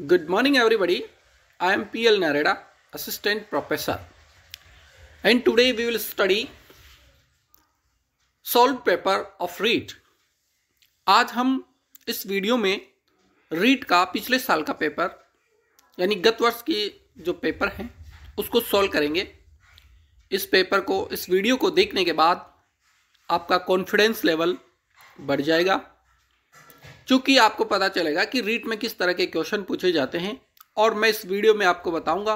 Good morning, everybody. I am PL Nareda, Assistant Professor, and today we will study solved paper of REET आज हम इस video में रीट का पिछले साल का पेपर यानी गत वर्ष की जो पेपर हैं उसको सॉल्व करेंगे इस पेपर को इस वीडियो को देखने के बाद आपका कॉन्फिडेंस लेवल बढ़ जाएगा चूंकि आपको पता चलेगा कि रीट में किस तरह के क्वेश्चन पूछे जाते हैं और मैं इस वीडियो में आपको बताऊंगा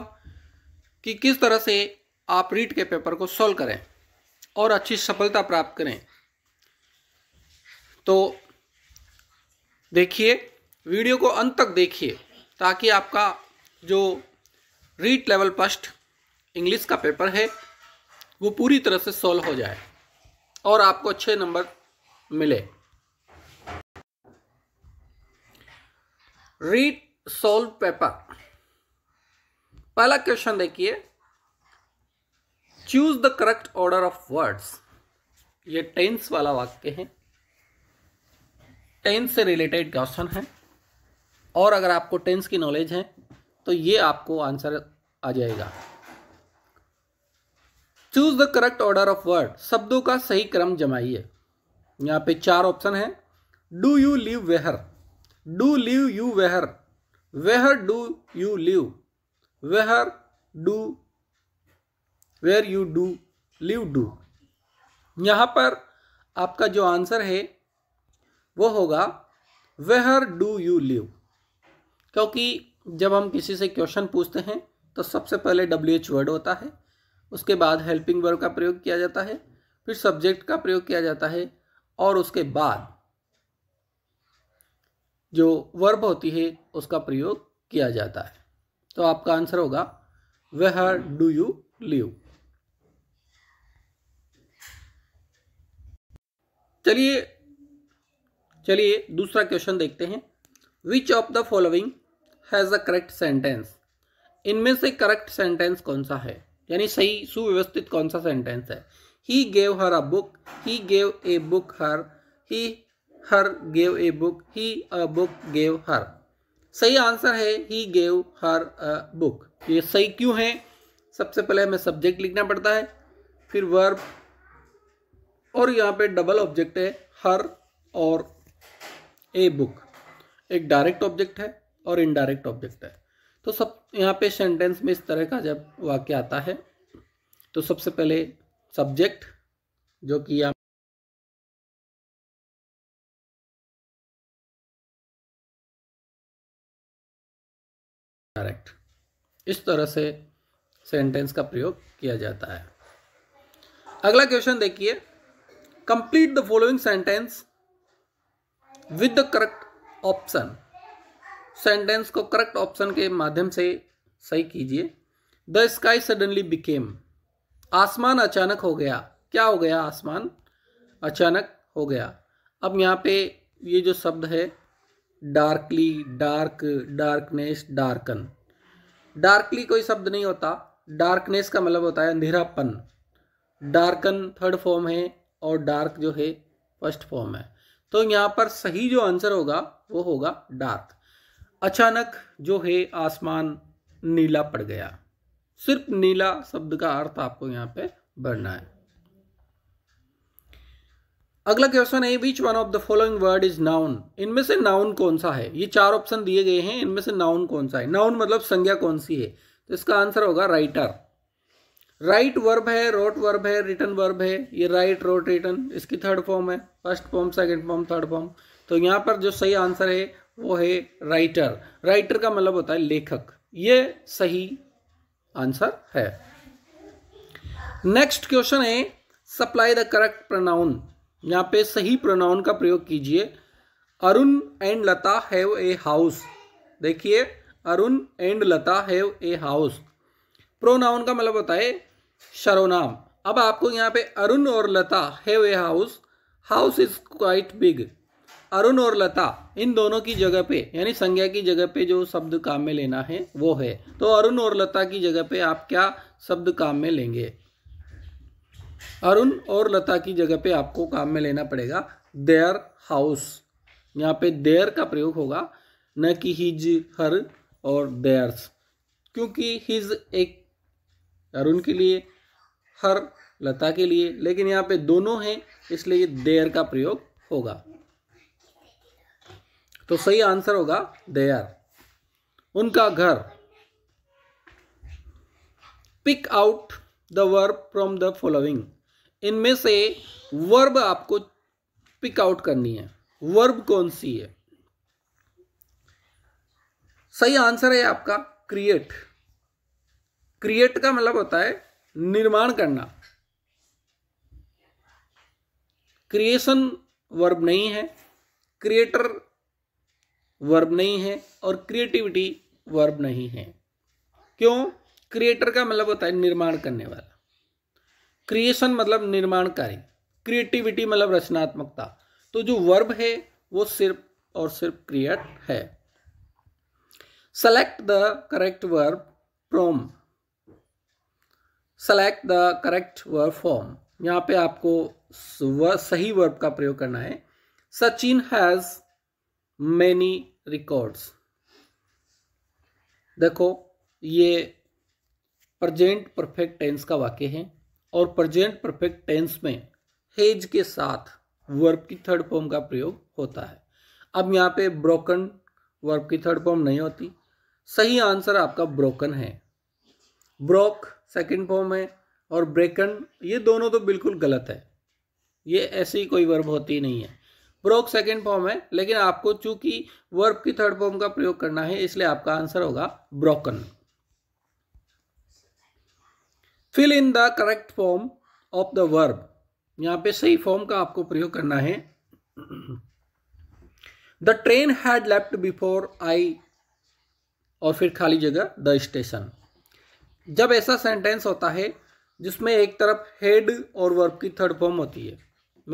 कि किस तरह से आप रीट के पेपर को सॉल्व करें और अच्छी सफलता प्राप्त करें तो देखिए वीडियो को अंत तक देखिए ताकि आपका जो रीट लेवल फर्स्ट इंग्लिश का पेपर है वो पूरी तरह से सॉल्व हो जाए और आपको अच्छे नंबर मिले रीड सोल्व पेपर पहला क्वेश्चन देखिए choose the correct order of words ये टेंस वाला वाक्य है टेंस से रिलेटेड क्वेश्चन है और अगर आपको टेंस की नॉलेज है तो ये आपको आंसर आ जाएगा choose the correct order of word शब्दों का सही क्रम जमाइए यहां पे चार ऑप्शन है do you live where do live you where where do you live where do where you do live do यहाँ पर आपका जो आंसर है वो होगा वेहर डू यू लिव क्योंकि जब हम किसी से क्वेश्चन पूछते हैं तो सबसे पहले डब्ल्यू एच वर्ड होता है उसके बाद हेल्पिंग वर्ड का प्रयोग किया जाता है फिर सब्जेक्ट का प्रयोग किया जाता है और उसके बाद जो वर्ब होती है उसका प्रयोग किया जाता है तो आपका आंसर होगा वेह डू यू लिव चलिए चलिए दूसरा क्वेश्चन देखते हैं which of the following has a correct sentence इनमें से करेक्ट सेंटेंस कौन सा है यानी सही सुव्यवस्थित कौन सा सेंटेंस है he gave her a book he gave a book her he her gave a book he a book gave her सही आंसर है he gave her a book तो ये सही क्यों है सबसे पहले हमें सब्जेक्ट लिखना पड़ता है फिर वर्ब और यहाँ पे डबल ऑब्जेक्ट है हर और ए बुक एक डायरेक्ट ऑब्जेक्ट है और इनडायरेक्ट ऑब्जेक्ट है तो सब यहाँ पे सेंटेंस में इस तरह का जब वाक्य आता है तो सबसे पहले सब्जेक्ट जो कि आप इस तरह से सेंटेंस का प्रयोग किया जाता है अगला क्वेश्चन देखिए complete the following sentence with the correct option sentence को करेक्ट ऑप्शन के माध्यम से सही कीजिए द स्काई सडनली बिकेम आसमान अचानक हो गया क्या हो गया आसमान अचानक हो गया अब यहाँ पे ये जो शब्द है darkly dark darkness darken darkly कोई शब्द नहीं होता डार्कनेस का मतलब होता है अंधेरापन डार्कन थर्ड फॉर्म है और डार्क जो है फर्स्ट फॉर्म है तो यहाँ पर सही जो आंसर होगा वो होगा डार्क अचानक जो है आसमान नीला पड़ गया सिर्फ नीला शब्द का अर्थ आपको यहाँ पे भरना है अगला क्वेश्चन है which one of the following word is noun इनमें से नाउन कौन सा है ये चार ऑप्शन दिए गए हैं इनमें से नाउन कौन सा है नाउन मतलब संज्ञा कौन सी है तो इसका आंसर होगा राइटर राइट वर्ब है रोट वर्ब है रिटर्न वर्ब है ये राइट रोट रिटर्न इसकी थर्ड फॉर्म है first form second form third form तो यहाँ पर जो सही आंसर है वो है राइटर राइटर का मतलब होता है लेखक ये सही आंसर है नेक्स्ट क्वेश्चन है सप्लाई द करेक्ट प्रोनाउन यहाँ पे सही प्रोनाउन का प्रयोग कीजिए Arun and Lata have a house देखिए Arun and Lata have a house pronoun का मतलब होता है अब आपको यहाँ पे अरुण और Lata have a house house is quite big Arun और लता इन दोनों की जगह पे यानी संज्ञा की जगह पे जो शब्द काम में लेना है वो है तो अरुण और लता की जगह पे आप क्या शब्द काम में लेंगे अरुण और लता की जगह पे आपको काम में लेना पड़ेगा देयर हाउस यहाँ पे देयर का प्रयोग होगा न कि हिज हर और देयर्स क्योंकि हिज एक अरुण के लिए हर लता के लिए लेकिन यहाँ पे दोनों हैं इसलिए देयर का प्रयोग होगा तो सही आंसर होगा देयर उनका घर pick out the verb from the following इनमें से वर्ब आपको पिक आउट करनी है वर्ब कौन सी है सही आंसर है आपका क्रिएट क्रिएट का मतलब होता है निर्माण करना क्रिएशन वर्ब नहीं है क्रिएटर वर्ब नहीं है और क्रिएटिविटी वर्ब नहीं है क्यों क्रिएटर का मतलब होता है निर्माण करने वाला क्रिएशन मतलब निर्माणकारी क्रिएटिविटी मतलब रचनात्मकता तो जो वर्ब है वो सिर्फ और सिर्फ क्रिएट है select the correct verb from select the correct verb form यहाँ पे आपको सही वर्ब का प्रयोग करना है सचिन हैज मैनी रिकॉर्ड्स देखो ये प्रजेंट परफेक्ट टेंस का वाक्य है और प्रजेंट परफेक्ट टेंस में हेज के साथ वर्ब की थर्ड फॉर्म का प्रयोग होता है अब यहाँ पे ब्रोकन वर्ब की थर्ड फॉर्म नहीं होती सही आंसर आपका ब्रोकन है ब्रोक सेकंड फॉर्म है और ब्रेकन ये दोनों तो बिल्कुल गलत है ये ऐसी कोई वर्ब होती नहीं है ब्रोक सेकंड फॉर्म है लेकिन आपको चूंकि वर्ब की थर्ड फॉर्म का प्रयोग करना है इसलिए आपका आंसर होगा broken fill in the correct form of the verb यहाँ पे सही फॉर्म का आपको प्रयोग करना है the train had left before I और फिर खाली जगह द स्टेशन जब ऐसा सेंटेंस होता है जिसमें एक तरफ हेड और वर्ब की थर्ड फॉर्म होती है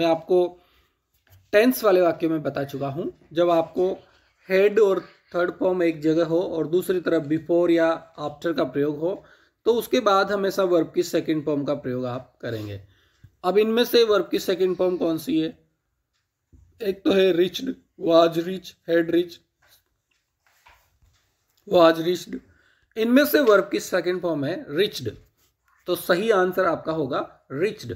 मैं आपको टेंस वाले वाक्य में बता चुका हूं जब आपको हेड और थर्ड फॉर्म एक जगह हो और दूसरी तरफ बिफोर या आफ्टर का प्रयोग हो तो उसके बाद हमेशा वर्ब की सेकेंड फॉर्म का प्रयोग आप करेंगे अब इनमें से वर्ब की सेकेंड फॉर्म कौन सी है एक तो है reached was reach had reach was reached इनमें से वर्ब की सेकेंड फॉर्म है रिच्ड तो सही आंसर आपका होगा रिच्ड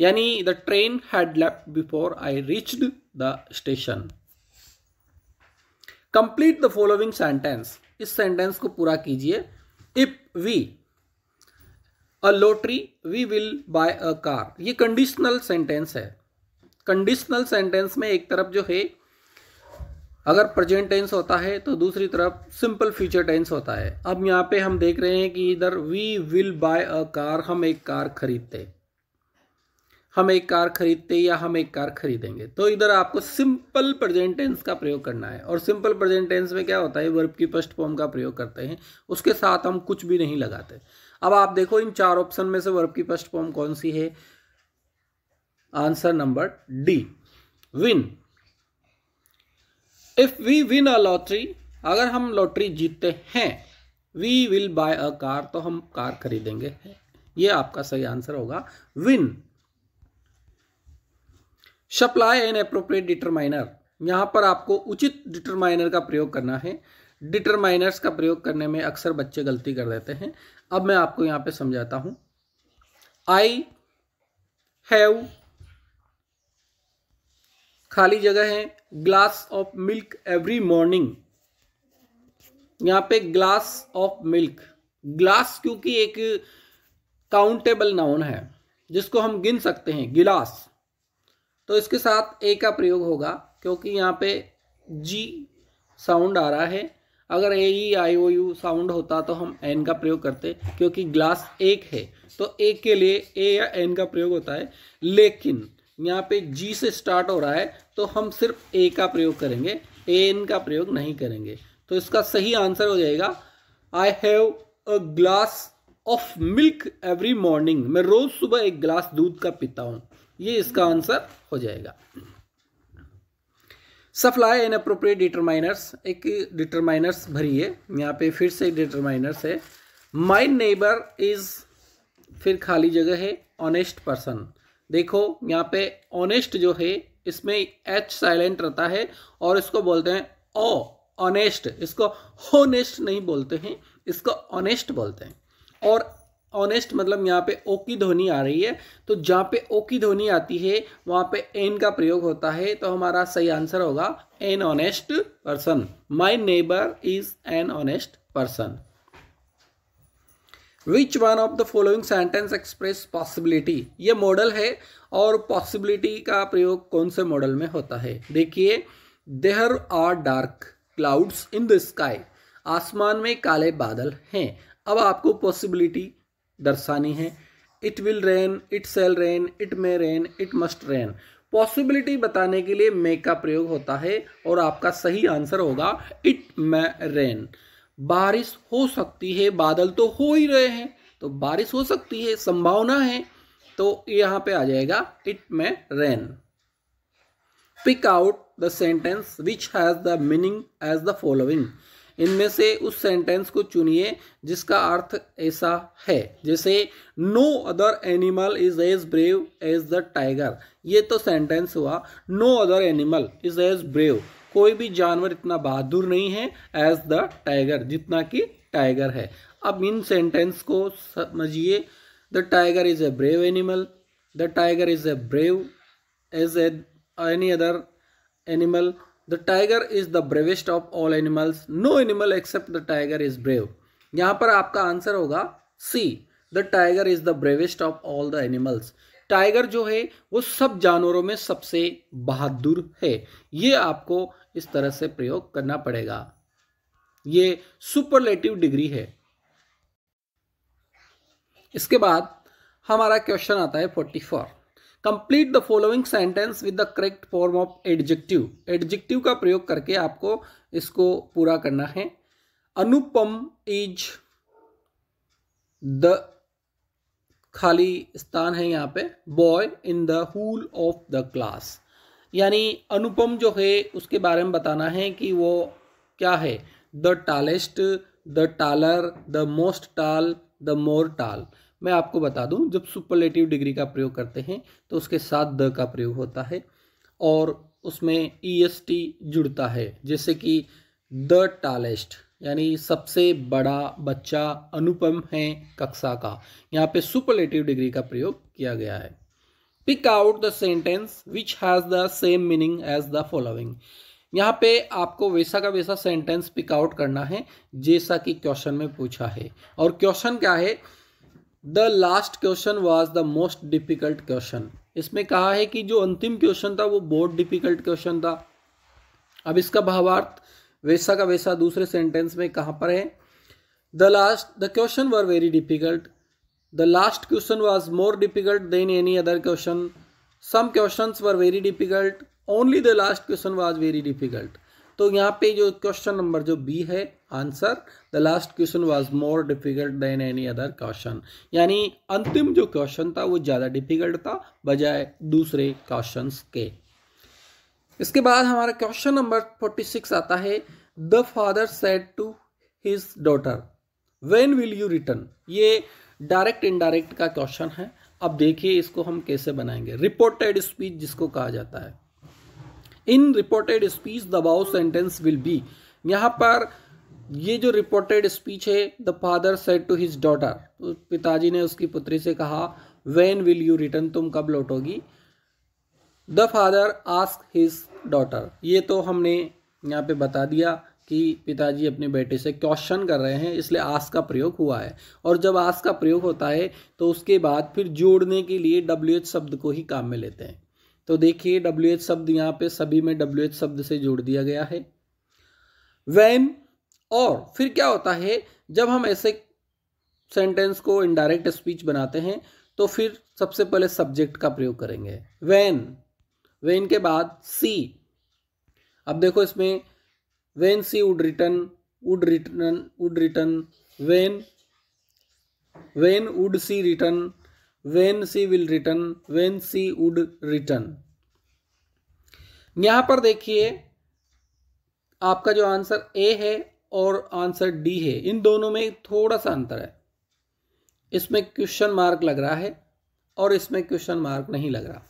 यानी the train had left before I reached the station complete the following sentence इस सेंटेंस को पूरा कीजिए if we a lottery we will buy a car ये कंडीशनल सेंटेंस है कंडीशनल सेंटेंस में एक तरफ जो है अगर प्रेजेंट टेंस होता है तो दूसरी तरफ सिंपल फ्यूचर टेंस होता है अब यहाँ पे हम देख रहे हैं कि इधर we will buy a car हम एक कार खरीदते हम एक कार खरीदते या हम एक कार खरीदेंगे तो इधर आपको सिंपल प्रेजेंट टेंस का प्रयोग करना है और सिंपल प्रेजेंट टेंस में क्या होता है वर्ब की फर्स्ट फॉर्म का प्रयोग करते हैं उसके साथ हम कुछ भी नहीं लगाते अब आप देखो इन चार ऑप्शन में से वर्ब की फर्स्ट फॉर्म कौन सी है answer number D win if we win a lottery अगर हम लॉटरी जीतते हैं we will buy a car तो हम कार खरीदेंगे ये आपका सही आंसर होगा win supply an appropriate determiner यहां पर आपको उचित डिटरमाइनर का प्रयोग करना है डिटरमाइनर्स का प्रयोग करने में अक्सर बच्चे गलती कर देते हैं अब मैं आपको यहाँ पे समझाता हूँ आई हैव खाली जगह है glass of milk every morning यहाँ पे ग्लास ऑफ मिल्क ग्लास क्योंकि एक काउंटेबल नाउन है जिसको हम गिन सकते हैं गिलास तो इसके साथ ए का प्रयोग होगा क्योंकि यहाँ पे जी साउंड आ रहा है अगर ए ई आई ओ यू साउंड होता तो हम एन का प्रयोग करते क्योंकि ग्लास एक है तो एक के लिए ए या एन का प्रयोग होता है लेकिन यहाँ पे जी से स्टार्ट हो रहा है तो हम सिर्फ ए का प्रयोग करेंगे ए एन का प्रयोग नहीं करेंगे तो इसका सही आंसर हो जाएगा I have a glass of milk every morning मैं रोज़ सुबह एक ग्लास दूध का पीता हूँ ये इसका आंसर हो जाएगा सप्लाई एन अप्रोप्रिएट डिटरमाइनर्स एक डिटरमाइनर्स भरिए यहाँ पे फिर से डिटरमाइनर्स है माई नेबर इज फिर खाली जगह है ऑनेस्ट पर्सन देखो यहाँ पे ऑनेस्ट जो है इसमें एच साइलेंट रहता है और इसको बोलते हैं ओ ऑनेस्ट इसको होनेस्ट नहीं बोलते हैं इसको ऑनेस्ट बोलते हैं और ऑनेस्ट मतलब यहाँ पे ओ की ध्वनि आ रही है तो जहाँ पे ओ की ध्वनि आती है वहाँ पे एन का प्रयोग होता है तो हमारा सही आंसर होगा an honest person my neighbour is an honest person which one of the following sentence express possibility ये मॉडल है और पॉसिबिलिटी का प्रयोग कौन से मॉडल में होता है देखिए there are dark clouds in the sky आसमान में काले बादल हैं अब आपको पॉसिबिलिटी दर्शानी है it will rain it shall rain it may rain it must rain possibility बताने के लिए मे का प्रयोग होता है और आपका सही आंसर होगा इट मे रेन बारिश हो सकती है बादल तो हो ही रहे हैं तो बारिश हो सकती है संभावना है तो यहाँ पे आ जाएगा it may rain pick out the sentence which has the meaning as the following इनमें से उस सेंटेंस को चुनिए जिसका अर्थ ऐसा है जैसे no other animal is as brave as the tiger ये तो सेंटेंस हुआ no other animal is as brave कोई भी जानवर इतना बहादुर नहीं है एज द टाइगर जितना कि टाइगर है अब इन सेंटेंस को समझिए the tiger is a brave animal the tiger is a brave as any other animal the tiger is the bravest of all animals no animal except the tiger is brave यहाँ पर आपका answer होगा C the tiger is the bravest of all the animals tiger जो है वो सब जानवरों में सबसे बहादुर है ये आपको इस तरह से प्रयोग करना पड़ेगा ये सुपरलेटिव डिग्री है इसके बाद हमारा क्वेश्चन आता है forty four complete the following sentence with the correct form of adjective adjective का प्रयोग करके आपको इसको पूरा करना है अनुपम इज द खाली स्थान है यहाँ पे boy in the whole of the class यानी अनुपम जो है उसके बारे में बताना है कि वो क्या है the tallest the taller the most tall the more tall मैं आपको बता दूं जब सुपरलेटिव डिग्री का प्रयोग करते हैं तो उसके साथ द का प्रयोग होता है और उसमें ई एस टी जुड़ता है जैसे कि द टालेस्ट यानी सबसे बड़ा बच्चा अनुपम है कक्षा का यहाँ पे सुपरलेटिव डिग्री का प्रयोग किया गया है pick out the sentence which has the same meaning as the following यहाँ पे आपको वैसा का वैसा सेंटेंस पिक आउट करना है जैसा कि क्वेश्चन में पूछा है और क्वेश्चन क्या है the last question was the most difficult question इसमें कहा है कि जो अंतिम क्वेश्चन था वो बहुत डिफिकल्ट क्वेश्चन था अब इसका भावार्थ वैसा का वैसा दूसरे सेंटेंस में कहाँ पर है the last the question were very difficult the last question was more difficult than any other question some question were very difficult only the last question was very difficult तो यहाँ पे जो क्वेश्चन नंबर जो B है answer the last question was more difficult than any other question यानी अंतिम जो question था वो ज़्यादा डिफिकल्ट था बजाय दूसरे क्वेश्चन के इसके बाद हमारा क्वेश्चन नंबर फोर्टी सिक्स आता है the father said to his daughter when will you return ये डायरेक्ट इनडायरेक्ट का क्वेश्चन है अब देखिए इसको हम कैसे बनाएंगे रिपोर्टेड स्पीच जिसको कहा जाता है in reported speech the above sentence will be यहाँ पर ये जो रिपोर्टेड स्पीच है the father said to his daughter पिताजी ने उसकी पुत्री से कहा वेन विल यू रिटर्न तुम कब लौटोगी the father ask his daughter ये तो हमने यहाँ पे बता दिया कि पिताजी अपने बेटे से क्वेश्चन कर रहे हैं इसलिए आस का प्रयोग हुआ है और जब आस का प्रयोग होता है तो उसके बाद फिर जोड़ने के लिए डब्ल्यू एच शब्द को ही काम में लेते हैं तो देखिए डब्ल्यू एच शब्द यहाँ पे सभी में डब्ल्यू एच शब्द से जोड़ दिया गया है वैम और फिर क्या होता है जब हम ऐसे सेंटेंस को इनडायरेक्ट स्पीच बनाते हैं तो फिर सबसे पहले सब्जेक्ट का प्रयोग करेंगे वैन वैन के बाद सी अब देखो इसमें when she would return would return would return when when would she return when she will return when she would return यहां पर देखिए आपका जो आंसर ए है और आंसर डी है इन दोनों में थोड़ा सा अंतर है इसमें क्वेश्चन मार्क लग रहा है और इसमें क्वेश्चन मार्क नहीं लग रहा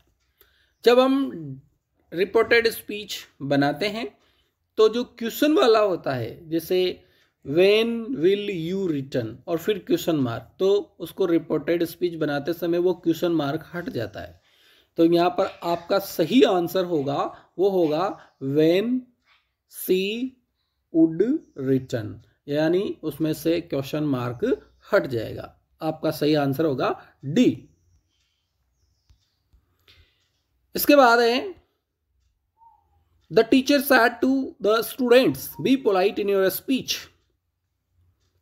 जब हम रिपोर्टेड स्पीच बनाते हैं तो जो क्वेश्चन वाला होता है जैसे वेन विल यू रिटर्न और फिर क्वेश्चन मार्क तो उसको रिपोर्टेड स्पीच बनाते समय वो क्वेश्चन मार्क हट जाता है तो यहाँ पर आपका सही आंसर होगा वो होगा वेन सी वुड रिटर्न यानी उसमें से क्वेश्चन मार्क हट जाएगा आपका सही आंसर होगा डी इसके बाद है the teachers said to the students be polite in your speech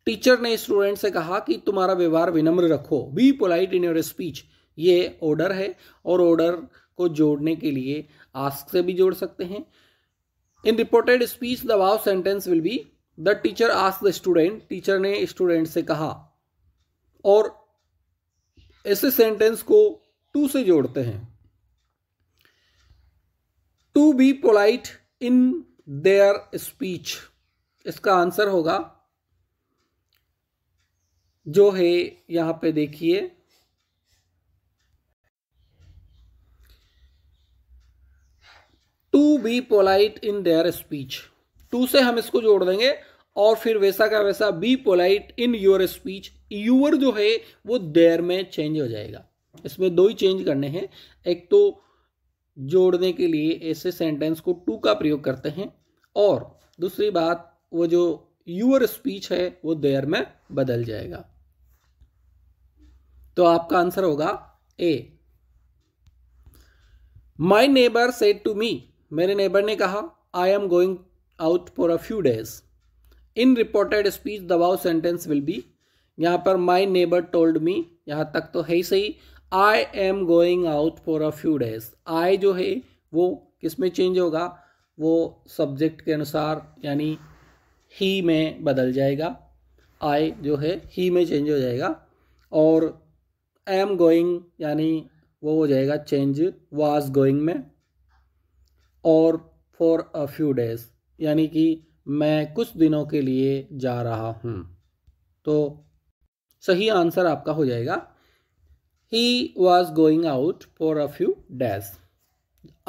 teacher ने स्टूडेंट से कहा कि तुम्हारा व्यवहार विनम्र रखो be polite in your speech ये ऑर्डर है और ऑर्डर को जोड़ने के लिए आस्क से भी जोड़ सकते हैं in reported speech the above sentence will be the teacher ask the student teacher ने स्टूडेंट से कहा और ऐसे सेंटेंस को टू से जोड़ते हैं to be polite in their speech इसका आंसर होगा जो है यहाँ पे देखिए to be polite in their speech to से हम इसको जोड़ देंगे और फिर वैसा का वैसा be polite in your speech your जो है वो देयर में चेंज हो जाएगा इसमें दो ही चेंज करने हैं एक तो जोड़ने के लिए ऐसे सेंटेंस को टू का प्रयोग करते हैं और दूसरी बात वो जो यूअर स्पीच है वो देयर में बदल जाएगा तो आपका आंसर होगा A my neighbour said to me मेरे नेबर ने कहा I am going out for a few days in reported speech the above sentence will be यहाँ पर माई नेबर टोल्ड मी यहाँ तक तो है ही सही I am going out for a few days I जो है वो किस में चेंज होगा वो सब्जेक्ट के अनुसार यानी ही में बदल जाएगा आई जो है ही में चेंज हो जाएगा और आई एम गोइंग यानी वो हो जाएगा चेंज वाज गोइंग में और फॉर अ फ्यू डेज यानी कि मैं कुछ दिनों के लिए जा रहा हूँ तो सही आंसर आपका हो जाएगा he was going out for a few days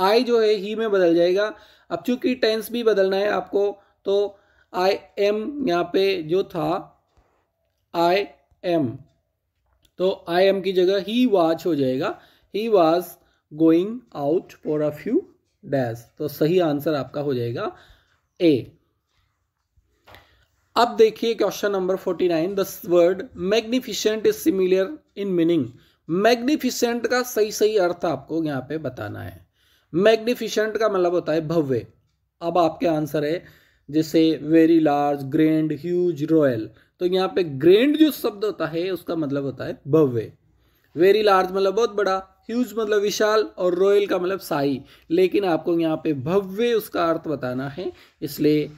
I जो है ही में बदल जाएगा अब चूंकि टेंस भी बदलना है आपको तो आई एम यहाँ पे जो था आई एम तो आई एम की जगह ही वाज हो जाएगा he was going out for a few days तो सही आंसर आपका हो जाएगा ए अब देखिए question number forty nine the word magnificent is similar in meaning magnificent का सही सही अर्थ आपको यहां पे बताना है मैग्निफिशेंट का मतलब होता है भव्य अब आपके आंसर है जैसे very large grand huge royal तो यहाँ पे ग्रैंड जो शब्द होता है उसका मतलब होता है भव्य वेरी लार्ज मतलब बहुत बड़ा ह्यूज मतलब विशाल और रॉयल का मतलब साई लेकिन आपको यहाँ पे भव्य उसका अर्थ बताना है इसलिए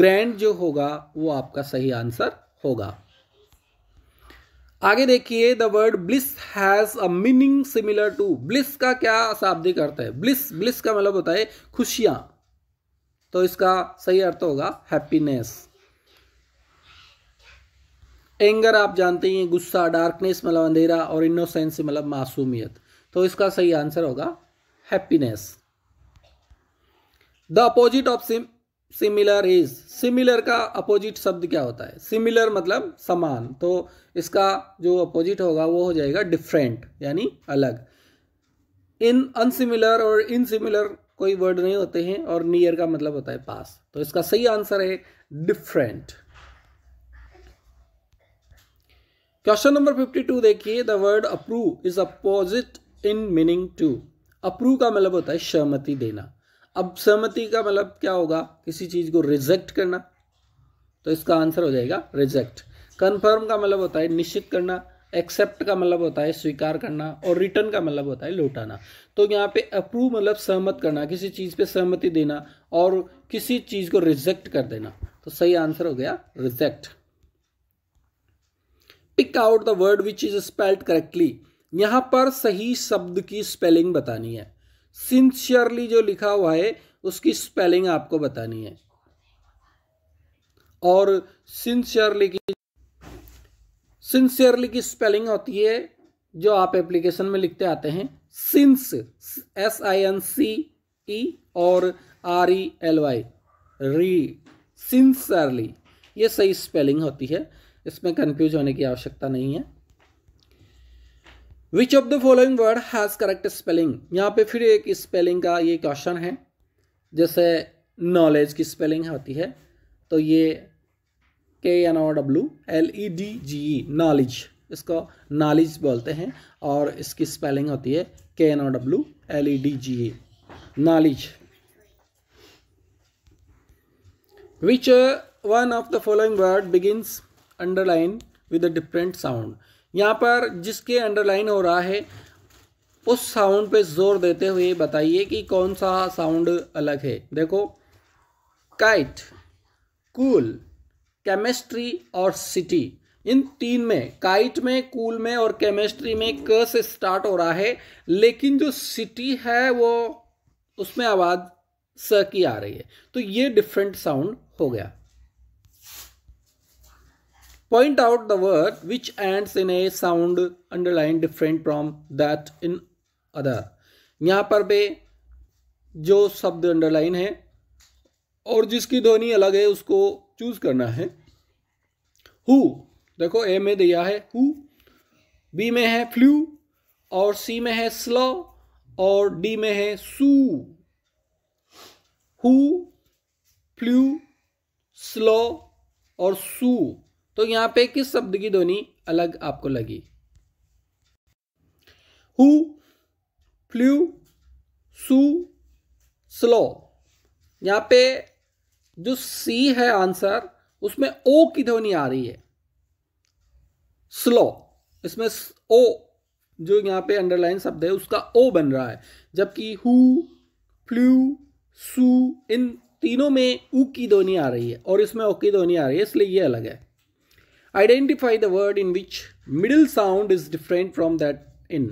ग्रैंड जो होगा वो आपका सही आंसर होगा आगे देखिए the word bliss has a meaning similar to bliss का क्या शाब्दिक अर्थ है ब्लिस ब्लिस का मतलब होता है खुशियां तो इसका सही अर्थ होगा हैप्पीनेस एंगर आप जानते ही हैं गुस्सा डार्कनेस मतलब अंधेरा और इनोसेंस मतलब मासूमियत तो इसका सही आंसर होगा happiness the opposite of sim similar is similar का अपोजिट शब्द क्या होता है सिमिलर मतलब समान तो इसका जो अपोजिट होगा वो हो जाएगा डिफरेंट यानी अलग इन अनसिमिलर और इनसिमिलर कोई वर्ड नहीं होते हैं और नियर का मतलब होता है पास तो इसका सही आंसर है different question number fifty two देखिए the word approve is opposite in meaning to approve का मतलब होता है सहमति देना अब सहमति का मतलब क्या होगा किसी चीज़ को रिजेक्ट करना तो इसका आंसर हो जाएगा रिजेक्ट कन्फर्म का मतलब होता है निश्चित करना एक्सेप्ट का मतलब होता है स्वीकार करना और रिटर्न का मतलब होता है लौटाना तो यहाँ पे अप्रूव मतलब सहमत करना किसी चीज़ पे सहमति देना और किसी चीज़ को रिजेक्ट कर देना तो सही आंसर हो गया reject pick out the word which is spelled correctly यहां पर सही शब्द की स्पेलिंग बतानी है सिंसियरली जो लिखा हुआ है उसकी स्पेलिंग आपको बतानी है और सिंसियरली की सिंसियरली की स्पेलिंग होती है जो आप एप्लीकेशन में लिखते आते हैं since S I N C E और आर ई एल वाई री सिंसरली ये सही स्पेलिंग होती है इसमें कंफ्यूज होने की आवश्यकता नहीं है which of the following word has correct spelling यहां पे फिर एक स्पेलिंग का ये क्वेश्चन है जैसे नॉलेज की स्पेलिंग होती है तो ये K N O W L E D G E knowledge इसको नॉलेज बोलते हैं और इसकी स्पेलिंग होती है K N O W L E D G E knowledge which one of the following word begins underline with a different sound यहाँ पर जिसके अंडरलाइन हो रहा है उस साउंड पे जोर देते हुए बताइए कि कौन सा साउंड अलग है देखो काइट कूल केमिस्ट्री और सिटी इन तीन में काइट में कूल में और केमिस्ट्री में क से स्टार्ट हो रहा है लेकिन जो सिटी है वो उसमें आवाज़ स की आ रही है तो ये डिफरेंट साउंड हो गया Point out the word which ends in a sound underlined different from that in other. यहाँ पर भी जो शब्द अंडरलाइन है और जिसकी ध्वनि अलग है उसको चूज करना है हु देखो ए में दिया है हु बी में है फ्लू और सी में है स्लो और डी में है सू हु फ्लू स्लो और सू तो यहां पे किस शब्द की ध्वनि अलग आपको लगी हु फ्लू सू स्लो यहां पे जो सी है आंसर उसमें ओ की ध्वनि आ रही है स्लो इसमें ओ जो यहां पे अंडरलाइन शब्द है उसका ओ बन रहा है जबकि हु फ्लू सू इन तीनों में ऊ की ध्वनि आ रही है और इसमें ओ की ध्वनि आ रही है इसलिए ये अलग है identify the word in which middle sound is different from that in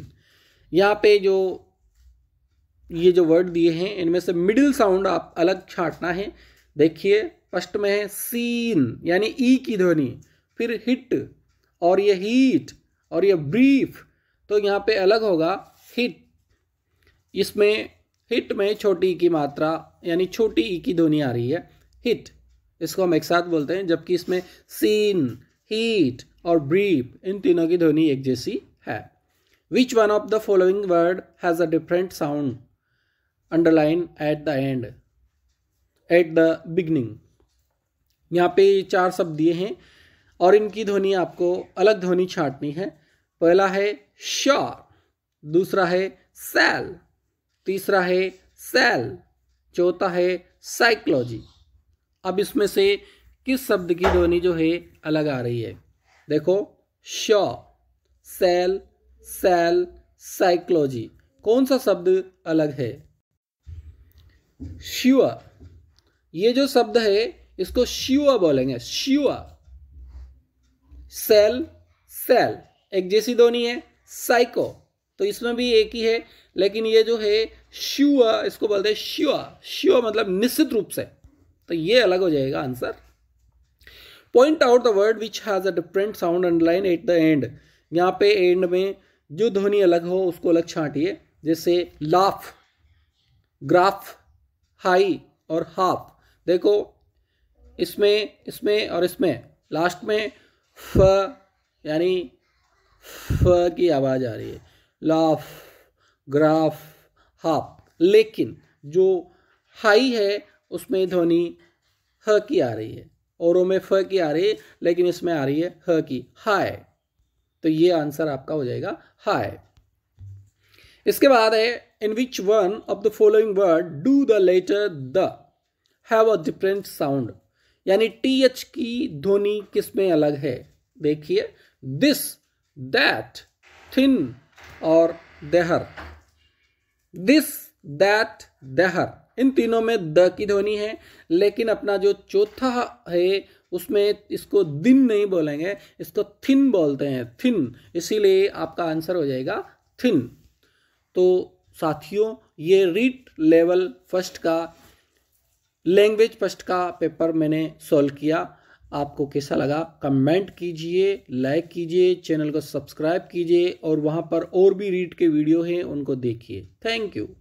यहाँ पे जो ये जो वर्ड दिए हैं इनमें से मिडिल साउंड आप अलग छाटना है देखिए फर्स्ट में है सीन यानी ई e की ध्वनि फिर हिट और ये हीट और ये ब्रीफ तो यहाँ पे अलग होगा हिट इसमें हिट में छोटी ई की मात्रा यानी छोटी ई e की ध्वनि आ रही है हिट इसको हम एक साथ बोलते हैं जबकि इसमें सीन हीट और ब्रीप इन तीनों की ध्वनि एक जैसी है which one of the following word has a different sound underline at the end at the beginning यहाँ पे चार शब्द दिए हैं और इनकी ध्वनि आपको अलग ध्वनि छाटनी है पहला है श्योर दूसरा है सेल तीसरा है सेल चौथा है साइकोलॉजी अब इसमें से किस शब्द की ध्वनि जो है अलग आ रही है देखो श सेल सेल साइकोलॉजी कौन सा शब्द अलग है शिवा ये जो शब्द है इसको शिवा बोलेंगे शिवा सेल सेल एक जैसी ध्वनि है साइको तो इसमें भी एक ही है लेकिन ये जो है शिवा इसको बोलते हैं शिवा शिवा मतलब निश्चित रूप से तो ये अलग हो जाएगा answer point out the word which has a different sound underline at the end यहाँ पे एंड में जो ध्वनि अलग हो उसको अलग छांटिए जैसे लाफ ग्राफ हाई और हाफ देखो इसमें इसमें और इसमें लास्ट में फ यानी फ की आवाज़ आ रही है लाफ ग्राफ हाफ लेकिन जो हाई है उसमें ध्वनि ह की आ रही है औरों में फ की आ रही है लेकिन इसमें आ रही है ह की हाय तो ये आंसर आपका हो जाएगा हाय इसके बाद है in which one of the following word do the letter the have a different sound यानी टी एच की ध्वनि किसमें अलग है देखिए दिस दैट थिन और देहर दिस दैट देहर इन तीनों में द की ध्वनि है लेकिन अपना जो चौथा है उसमें इसको दिन नहीं बोलेंगे इसको थिन बोलते हैं थिन इसीलिए आपका आंसर हो जाएगा थिन तो साथियों ये रीट लेवल फर्स्ट का लैंग्वेज फर्स्ट का पेपर मैंने सॉल्व किया आपको कैसा लगा कमेंट कीजिए लाइक कीजिए चैनल को सब्सक्राइब कीजिए और वहाँ पर और भी रीड के वीडियो हैं उनको देखिए थैंक यू